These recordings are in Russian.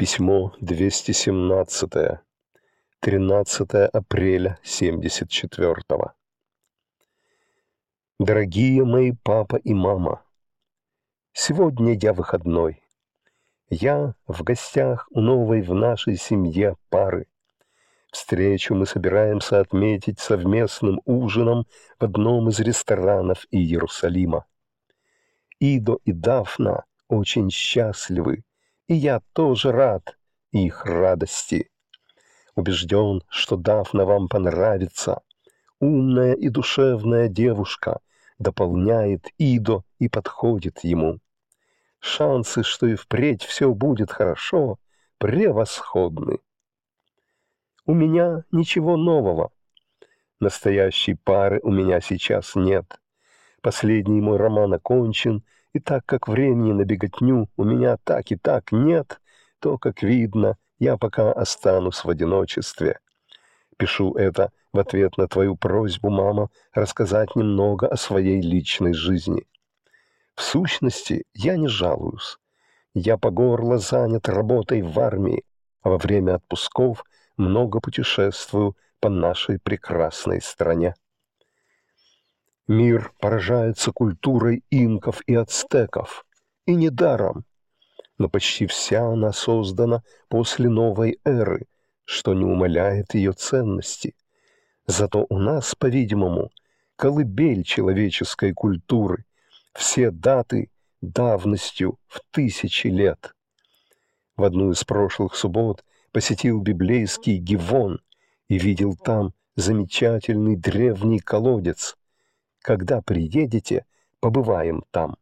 Письмо 217. 13 апреля 74. -го. Дорогие мои папа и мама, сегодня я выходной. Я в гостях у новой в нашей семье пары. Встречу мы собираемся отметить совместным ужином в одном из ресторанов Иерусалима. Идо и Дафна очень счастливы, и я тоже рад их радости. Убежден, что Дафна вам понравится. Умная и душевная девушка дополняет Идо и подходит ему. Шансы, что и впредь все будет хорошо, превосходны. У меня ничего нового. Настоящей пары у меня сейчас нет. Последний мой роман окончен — и так как времени на беготню у меня так и так нет, то, как видно, я пока останусь в одиночестве. Пишу это в ответ на твою просьбу, мама, рассказать немного о своей личной жизни. В сущности, я не жалуюсь. Я по горло занят работой в армии, а во время отпусков много путешествую по нашей прекрасной стране. Мир поражается культурой инков и ацтеков. И недаром. Но почти вся она создана после новой эры, что не умаляет ее ценности. Зато у нас, по-видимому, колыбель человеческой культуры, все даты давностью в тысячи лет. В одну из прошлых суббот посетил библейский Гивон и видел там замечательный древний колодец, когда приедете, побываем там.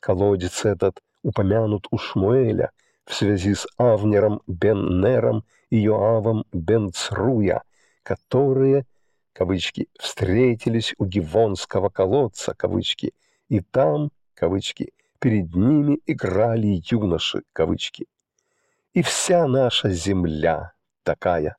Колодец этот упомянут у Шмуэля в связи с Авнером бен Нером и Йоавом бен Цруя, которые, кавычки, встретились у Гивонского колодца, кавычки, и там, кавычки, перед ними играли юноши, кавычки. И вся наша земля такая.